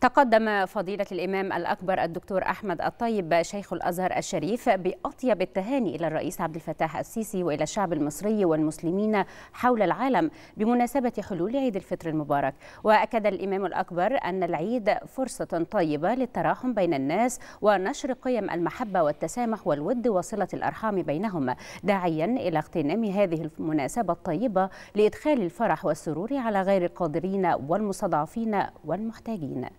تقدم فضيلة الإمام الأكبر الدكتور أحمد الطيب شيخ الأزهر الشريف بأطيب التهاني إلى الرئيس عبد الفتاح السيسي وإلى الشعب المصري والمسلمين حول العالم بمناسبة حلول عيد الفطر المبارك وأكد الإمام الأكبر أن العيد فرصة طيبة للتراحم بين الناس ونشر قيم المحبة والتسامح والود وصلة الأرحام بينهم داعيا إلى اغتنام هذه المناسبة الطيبة لإدخال الفرح والسرور على غير القادرين والمستضعفين والمحتاجين